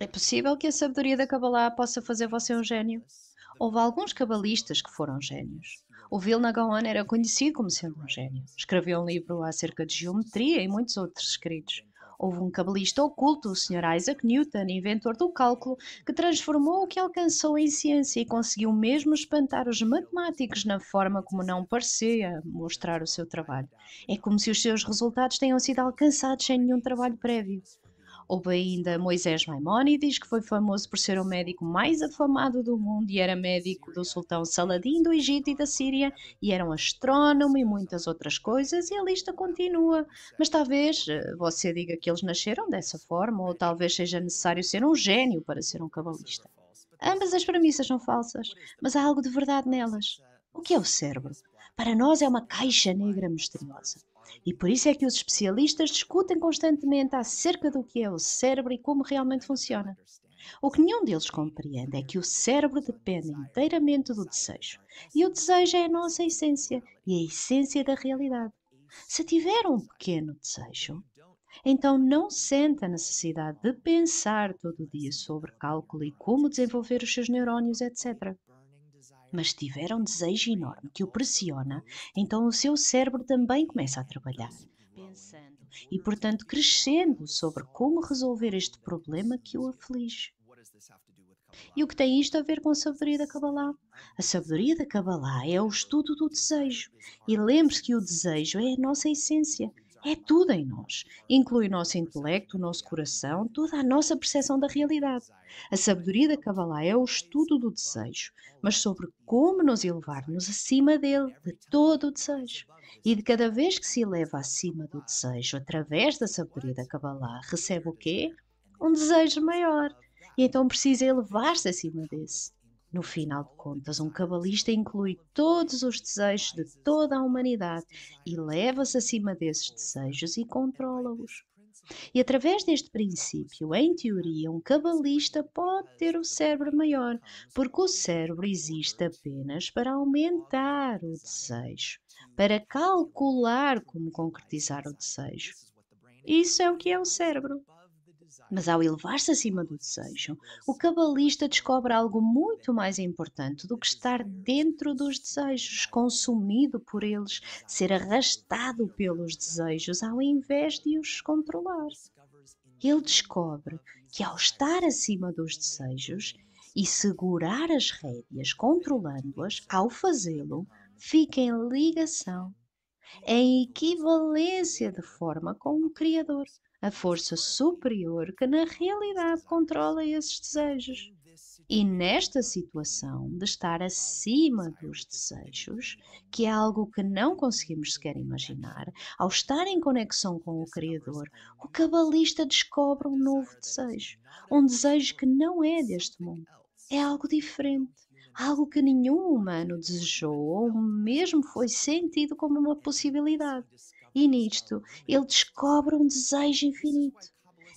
É possível que a sabedoria da Kabbalah possa fazer você um gênio? Houve alguns cabalistas que foram gênios. O Vilna Gaon era conhecido como sendo um gênio. Escreveu um livro acerca de geometria e muitos outros escritos. Houve um cabalista oculto, o Sr. Isaac Newton, inventor do cálculo, que transformou o que alcançou em ciência e conseguiu mesmo espantar os matemáticos na forma como não parecia mostrar o seu trabalho. É como se os seus resultados tenham sido alcançados sem nenhum trabalho prévio. Houve ainda Moisés Maimónides, que foi famoso por ser o médico mais afamado do mundo e era médico do sultão Saladin do Egito e da Síria, e era um astrónomo e muitas outras coisas, e a lista continua. Mas talvez eh, você diga que eles nasceram dessa forma, ou talvez seja necessário ser um gênio para ser um cabalista. Ambas as premissas são falsas, mas há algo de verdade nelas. O que é o cérebro? Para nós é uma caixa negra misteriosa. E por isso é que os especialistas discutem constantemente acerca do que é o cérebro e como realmente funciona. O que nenhum deles compreende é que o cérebro depende inteiramente do desejo. E o desejo é a nossa essência e a essência da realidade. Se tiver um pequeno desejo, então não sente a necessidade de pensar todo o dia sobre cálculo e como desenvolver os seus neurónios, etc mas tiver um desejo enorme que o pressiona, então o seu cérebro também começa a trabalhar, pensando e, portanto, crescendo sobre como resolver este problema que o aflige. E o que tem isto a ver com a sabedoria da Kabbalah? A sabedoria da Kabbalah é o estudo do desejo. E lembre-se que o desejo é a nossa essência. É tudo em nós. Inclui o nosso intelecto, o nosso coração, toda a nossa percepção da realidade. A sabedoria da Kabbalah é o estudo do desejo, mas sobre como nos elevarmos acima dele, de todo o desejo. E de cada vez que se eleva acima do desejo, através da sabedoria da Kabbalah, recebe o quê? Um desejo maior. E então precisa elevar-se acima desse. No final de contas, um cabalista inclui todos os desejos de toda a humanidade e leva-se acima desses desejos e controla-os. E através deste princípio, em teoria, um cabalista pode ter o cérebro maior, porque o cérebro existe apenas para aumentar o desejo, para calcular como concretizar o desejo. Isso é o que é o cérebro. Mas ao elevar-se acima do desejo, o cabalista descobre algo muito mais importante do que estar dentro dos desejos, consumido por eles, ser arrastado pelos desejos, ao invés de os controlar. Ele descobre que ao estar acima dos desejos e segurar as rédeas, controlando-as, ao fazê-lo, fica em ligação, em equivalência de forma com o Criador a força superior que na realidade controla esses desejos. E nesta situação de estar acima dos desejos, que é algo que não conseguimos sequer imaginar, ao estar em conexão com o Criador, o cabalista descobre um novo desejo, um desejo que não é deste mundo, é algo diferente. Algo que nenhum humano desejou ou mesmo foi sentido como uma possibilidade. E nisto ele descobre um desejo infinito.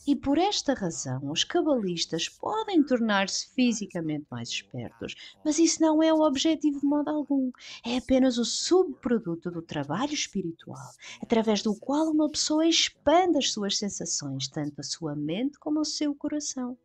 E por esta razão, os cabalistas podem tornar-se fisicamente mais espertos, mas isso não é o objetivo de modo algum. É apenas o subproduto do trabalho espiritual, através do qual uma pessoa expande as suas sensações, tanto a sua mente como o seu coração.